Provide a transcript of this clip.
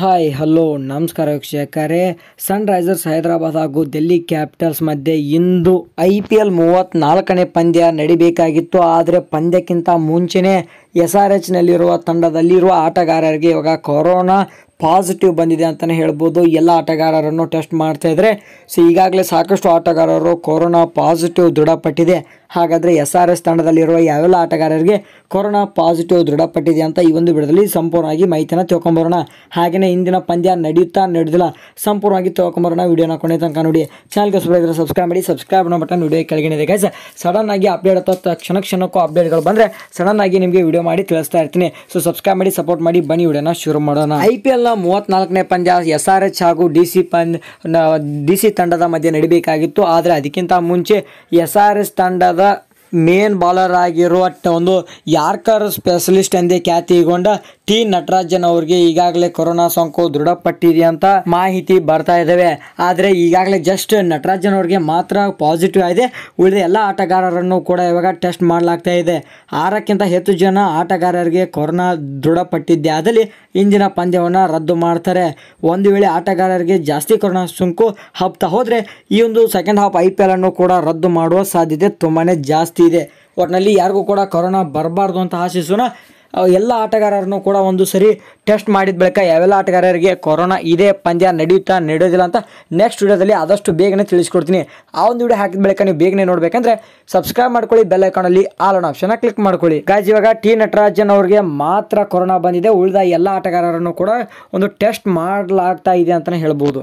hi hello ನಮಸ್ಕಾರ ವೀಕ್ಷಕರೇ ಸನ್ risers Hyderabad ಹಾಗೂ ಡೆಲ್ಲಿ ಕ್ಯಾಪಿಟಲ್ಸ್ ಮಧ್ಯೆ ಇಂದು ಐ ಪಿ ಎಲ್ ಮೂವತ್ತ್ನಾಲ್ಕನೇ ಪಂದ್ಯ ನಡಿಬೇಕಾಗಿತ್ತು ಆದರೆ ಪಂದ್ಯಕ್ಕಿಂತ ಮುಂಚೆನೇ ಎಸ್ ಆರ್ ಎಚ್ನಲ್ಲಿರುವ ತಂಡದಲ್ಲಿರುವ ಆಟಗಾರರಿಗೆ ಇವಾಗ ಕೊರೋನಾ ಪಾಸಿಟಿವ್ ಬಂದಿದೆ ಅಂತಲೇ ಹೇಳ್ಬೋದು ಎಲ್ಲ ಆಟಗಾರರನ್ನು ಟೆಸ್ಟ್ ಮಾಡ್ತಾ ಇದ್ರೆ ಸೊ ಈಗಾಗಲೇ ಸಾಕಷ್ಟು ಆಟಗಾರರು ಕೊರೋನಾ ಪಾಸಿಟಿವ್ ದೃಢಪಟ್ಟಿದೆ ಹಾಗಾದರೆ ಎಸ್ ಆರ್ ಎಸ್ ತಂಡದಲ್ಲಿರುವ ಯಾವೆಲ್ಲ ಆಟಗಾರರಿಗೆ ಕೊರೋನಾ ಪಾಸಿಟಿವ್ ದೃಢಪಟ್ಟಿದೆ ಅಂತ ಈ ಒಂದು ವಿಡದಲ್ಲಿ ಸಂಪೂರ್ಣವಾಗಿ ಮಾಹಿತಿಯನ್ನು ತಿಳ್ಕೊಂಬರೋಣ ಹಾಗೆಯೇ ಇಂದಿನ ಪಂದ್ಯ ನಡೆಯುತ್ತಾ ನಡೆದಿಲ್ಲ ಸಂಪೂರ್ಣವಾಗಿ ತಿಳ್ಕೊಂಬರೋಣ ವಿಡಿಯೋನ ಕೊನೆ ತನಕ ನೋಡಿ ಚಾನಲ್ಗೆ ಸುಬ್ರ ಸಬ್ಸ್ಕ್ರೈಬ್ ಮಾಡಿ ಸಬ್ಸ್ಕ್ರೈಬ್ ಅನ್ನೋ ಬಟನ್ ವಿಡಿಯೋ ಕೆಳಗಿನಿದೆ ಗೈಸ್ ಸಡನ್ ಆಗಿ ಅಪ್ಡೇಟ್ ಅಥವಾ ಕ್ಷಣ ಕ್ಷಣಕ್ಕೂ ಅಪ್ಡೇಟ್ಗಳು ಬಂದರೆ ಸಡನ್ ಆಗಿ ನಿಮಗೆ ವಿಡಿಯೋ ಮಾಡಿ ತಿಳಿಸ್ತಾ ಇರ್ತೀನಿ ಸೊ ಸಬ್ಸ್ಕ್ರೈಬ್ ಮಾಡಿ ಸಪೋರ್ಟ್ ಮಾಡಿ ಬನ್ನಿ ವಿಡಿಯೋನ ಶುರು ಮಾಡೋಣ ಐ ಪಿ ಎಲ್ ಮೂವತ್ನಾಲ್ಕನೇ ಪಂದ್ಯ ಎಸ್ ಆರ್ ಎಚ್ ಹಾಗೂ ಡಿ ಸಿ ಪಂದ್ ಡಿ ಸಿ ತಂಡದ ಮಧ್ಯೆ ನಡಿಬೇಕಾಗಿತ್ತು ಆದರೆ ಅದಕ್ಕಿಂತ ಮುಂಚೆ ಎಸ್ ಆರ್ ಎಸ್ ತಂಡದ ಮೇನ್ ಬಾಲರ್ ಆಗಿರುವ ಒಂದು ಯಾರ್ಕರ್ ಸ್ಪೆಷಲಿಸ್ಟ್ ಎಂದೇ ಖ್ಯಾತಿಗೊಂಡ ಟಿ ನಟರಾಜನ್ ಅವರಿಗೆ ಈಗಾಗಲೇ ಕೊರೋನಾ ಸೋಂಕು ದೃಢಪಟ್ಟಿದೆ ಅಂತ ಮಾಹಿತಿ ಬರ್ತಾ ಇದ್ದಾವೆ ಆದರೆ ಈಗಾಗಲೇ ಜಸ್ಟ್ ನಟರಾಜನ್ ಅವ್ರಿಗೆ ಮಾತ್ರ ಪಾಸಿಟಿವ್ ಆಗಿದೆ ಉಳಿದ ಎಲ್ಲ ಆಟಗಾರರನ್ನು ಕೂಡ ಇವಾಗ ಟೆಸ್ಟ್ ಮಾಡಲಾಗ್ತಾ ಇದೆ ಆರಕ್ಕಿಂತ ಹೆಚ್ಚು ಜನ ಆಟಗಾರರಿಗೆ ಕೊರೋನಾ ದೃಢಪಟ್ಟಿದ್ದೆ ಆದಲ್ಲಿ ಇಂದಿನ ಪಂದ್ಯವನ್ನು ರದ್ದು ಮಾಡ್ತಾರೆ ಒಂದು ವೇಳೆ ಆಟಗಾರರಿಗೆ ಜಾಸ್ತಿ ಕೊರೋನಾ ಸೋಂಕು ಹಬ್ತಾ ಹೋದರೆ ಈ ಒಂದು second half I P L ಅನ್ನು ಕೂಡ ರದ್ದು ಮಾಡುವ ಸಾಧ್ಯತೆ ತುಂಬಾ ಜಾಸ್ತಿ ಇದೆ ಒಟ್ಟಿನಲ್ಲಿ ಯಾರಿಗೂ ಕೂಡ ಕೊರೋನಾ ಬರಬಾರ್ದು ಅಂತ ಆಶಿಸೋಣ ಎಲ್ಲ ಆಟಗಾರರನ್ನು ಕೂಡ ಒಂದು ಸರಿ ಟೆಸ್ಟ್ ಮಾಡಿದ ಬಳಿಕ ಯಾವೆಲ್ಲ ಆಟಗಾರರಿಗೆ ಕೊರೋನಾ ಇದೆ ಪಂದ್ಯ ನಡೆಯುತ್ತಾ ನಡೆಯೋದಿಲ್ಲ ಅಂತ ನೆಕ್ಸ್ಟ್ ವಿಡಿಯೋದಲ್ಲಿ ಆದಷ್ಟು ಬೇಗನೆ ತಿಳಿಸ್ಕೊಡ್ತೀನಿ ಆ ಒಂದು ವಿಡಿಯೋ ಹಾಕಿದ ಬಳಿಕ ನೀವು ಬೇಗನೆ ನೋಡಬೇಕಂದ್ರೆ ಸಬ್ಸ್ಕ್ರೈಬ್ ಮಾಡ್ಕೊಳ್ಳಿ ಬೆಲ್ ಐಕಾನಲ್ಲಿ ಆಲ್ ಆನ್ ಆಪ್ಷನ್ನ ಕ್ಲಿಕ್ ಮಾಡ್ಕೊಳ್ಳಿ ಗಾಜ್ ಇವಾಗ ಟಿ ನಟರಾಜನ್ ಅವರಿಗೆ ಮಾತ್ರ ಕೊರೋನಾ ಬಂದಿದೆ ಉಳಿದ ಎಲ್ಲ ಆಟಗಾರರನ್ನು ಕೂಡ ಒಂದು ಟೆಸ್ಟ್ ಮಾಡಲಾಗ್ತಾ ಇದೆ ಅಂತಲೇ ಹೇಳ್ಬೋದು